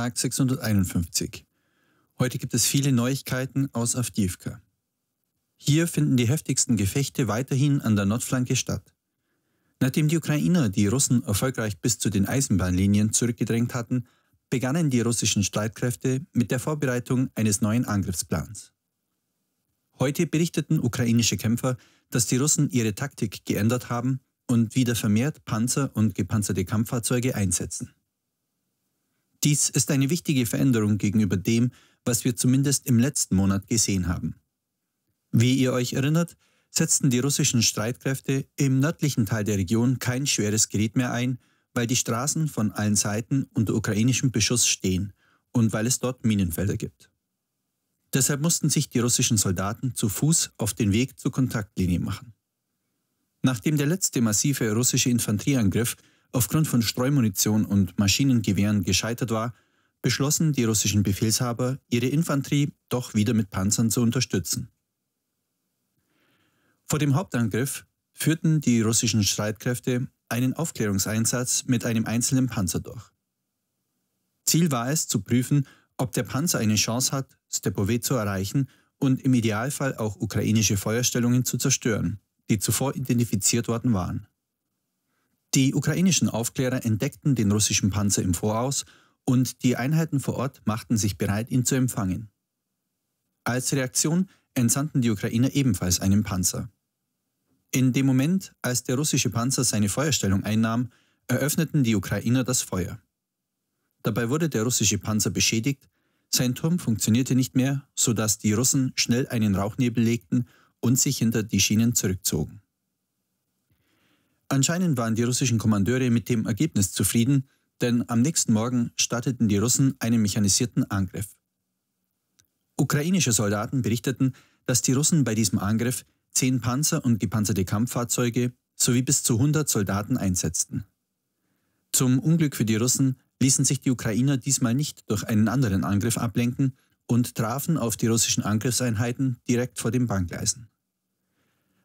Tag 651. Heute gibt es viele Neuigkeiten aus Avdivka. Hier finden die heftigsten Gefechte weiterhin an der Nordflanke statt. Nachdem die Ukrainer die Russen erfolgreich bis zu den Eisenbahnlinien zurückgedrängt hatten, begannen die russischen Streitkräfte mit der Vorbereitung eines neuen Angriffsplans. Heute berichteten ukrainische Kämpfer, dass die Russen ihre Taktik geändert haben und wieder vermehrt Panzer und gepanzerte Kampffahrzeuge einsetzen. Dies ist eine wichtige Veränderung gegenüber dem, was wir zumindest im letzten Monat gesehen haben. Wie ihr euch erinnert, setzten die russischen Streitkräfte im nördlichen Teil der Region kein schweres Gerät mehr ein, weil die Straßen von allen Seiten unter ukrainischem Beschuss stehen und weil es dort Minenfelder gibt. Deshalb mussten sich die russischen Soldaten zu Fuß auf den Weg zur Kontaktlinie machen. Nachdem der letzte massive russische Infanterieangriff aufgrund von Streumunition und Maschinengewehren gescheitert war, beschlossen die russischen Befehlshaber, ihre Infanterie doch wieder mit Panzern zu unterstützen. Vor dem Hauptangriff führten die russischen Streitkräfte einen Aufklärungseinsatz mit einem einzelnen Panzer durch. Ziel war es, zu prüfen, ob der Panzer eine Chance hat, Stepove zu erreichen und im Idealfall auch ukrainische Feuerstellungen zu zerstören, die zuvor identifiziert worden waren. Die ukrainischen Aufklärer entdeckten den russischen Panzer im Voraus und die Einheiten vor Ort machten sich bereit, ihn zu empfangen. Als Reaktion entsandten die Ukrainer ebenfalls einen Panzer. In dem Moment, als der russische Panzer seine Feuerstellung einnahm, eröffneten die Ukrainer das Feuer. Dabei wurde der russische Panzer beschädigt, sein Turm funktionierte nicht mehr, sodass die Russen schnell einen Rauchnebel legten und sich hinter die Schienen zurückzogen. Anscheinend waren die russischen Kommandeure mit dem Ergebnis zufrieden, denn am nächsten Morgen starteten die Russen einen mechanisierten Angriff. Ukrainische Soldaten berichteten, dass die Russen bei diesem Angriff zehn Panzer und gepanzerte Kampffahrzeuge sowie bis zu 100 Soldaten einsetzten. Zum Unglück für die Russen ließen sich die Ukrainer diesmal nicht durch einen anderen Angriff ablenken und trafen auf die russischen Angriffseinheiten direkt vor den Bahngleisen.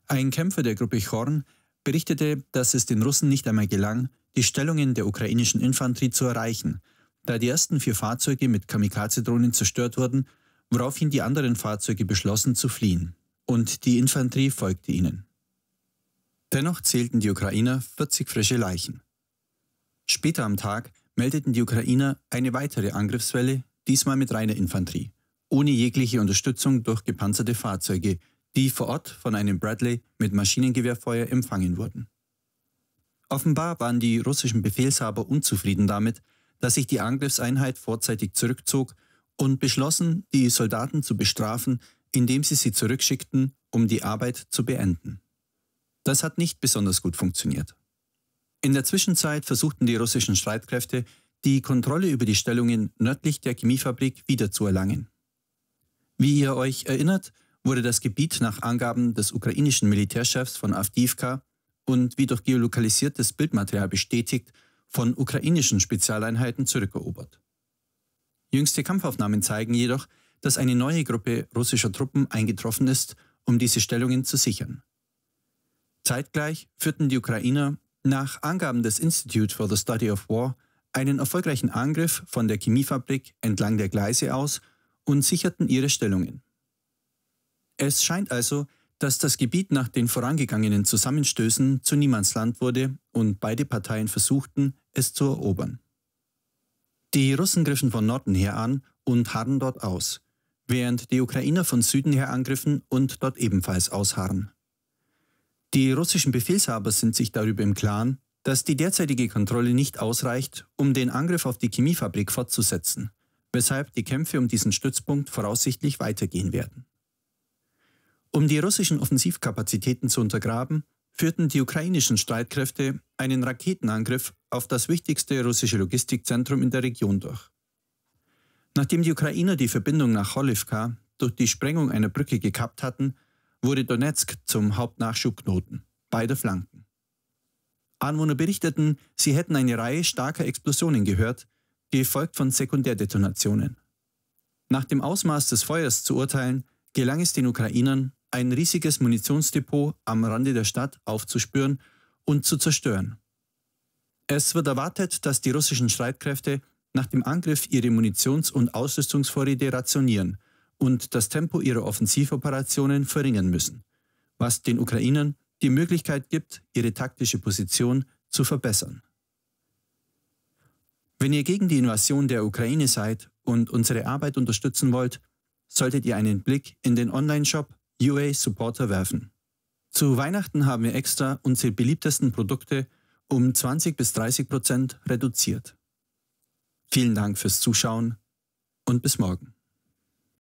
Ein Kämpfer der Gruppe Chorn berichtete, dass es den Russen nicht einmal gelang, die Stellungen der ukrainischen Infanterie zu erreichen, da die ersten vier Fahrzeuge mit Kamikaze-Drohnen zerstört wurden, woraufhin die anderen Fahrzeuge beschlossen zu fliehen. Und die Infanterie folgte ihnen. Dennoch zählten die Ukrainer 40 frische Leichen. Später am Tag meldeten die Ukrainer eine weitere Angriffswelle, diesmal mit reiner Infanterie, ohne jegliche Unterstützung durch gepanzerte Fahrzeuge, die vor Ort von einem Bradley mit Maschinengewehrfeuer empfangen wurden. Offenbar waren die russischen Befehlshaber unzufrieden damit, dass sich die Angriffseinheit vorzeitig zurückzog und beschlossen, die Soldaten zu bestrafen, indem sie sie zurückschickten, um die Arbeit zu beenden. Das hat nicht besonders gut funktioniert. In der Zwischenzeit versuchten die russischen Streitkräfte, die Kontrolle über die Stellungen nördlich der Chemiefabrik wiederzuerlangen. Wie ihr euch erinnert, wurde das Gebiet nach Angaben des ukrainischen Militärchefs von Avdivka und wie durch geolokalisiertes Bildmaterial bestätigt, von ukrainischen Spezialeinheiten zurückerobert. Jüngste Kampfaufnahmen zeigen jedoch, dass eine neue Gruppe russischer Truppen eingetroffen ist, um diese Stellungen zu sichern. Zeitgleich führten die Ukrainer nach Angaben des Institute for the Study of War einen erfolgreichen Angriff von der Chemiefabrik entlang der Gleise aus und sicherten ihre Stellungen. Es scheint also, dass das Gebiet nach den vorangegangenen Zusammenstößen zu Niemandsland wurde und beide Parteien versuchten, es zu erobern. Die Russen griffen von Norden her an und harren dort aus, während die Ukrainer von Süden her angriffen und dort ebenfalls ausharren. Die russischen Befehlshaber sind sich darüber im Klaren, dass die derzeitige Kontrolle nicht ausreicht, um den Angriff auf die Chemiefabrik fortzusetzen, weshalb die Kämpfe um diesen Stützpunkt voraussichtlich weitergehen werden. Um die russischen Offensivkapazitäten zu untergraben, führten die ukrainischen Streitkräfte einen Raketenangriff auf das wichtigste russische Logistikzentrum in der Region durch. Nachdem die Ukrainer die Verbindung nach Holivka durch die Sprengung einer Brücke gekappt hatten, wurde Donetsk zum Hauptnachschubknoten beider Flanken. Anwohner berichteten, sie hätten eine Reihe starker Explosionen gehört, gefolgt von Sekundärdetonationen. Nach dem Ausmaß des Feuers zu urteilen, gelang es den Ukrainern, ein riesiges Munitionsdepot am Rande der Stadt aufzuspüren und zu zerstören. Es wird erwartet, dass die russischen Streitkräfte nach dem Angriff ihre Munitions- und Ausrüstungsvorräte rationieren und das Tempo ihrer Offensivoperationen verringern müssen, was den Ukrainern die Möglichkeit gibt, ihre taktische Position zu verbessern. Wenn ihr gegen die Invasion der Ukraine seid und unsere Arbeit unterstützen wollt, solltet ihr einen Blick in den Online-Shop UA-Supporter werfen. Zu Weihnachten haben wir extra unsere beliebtesten Produkte um 20 bis 30 Prozent reduziert. Vielen Dank fürs Zuschauen und bis morgen.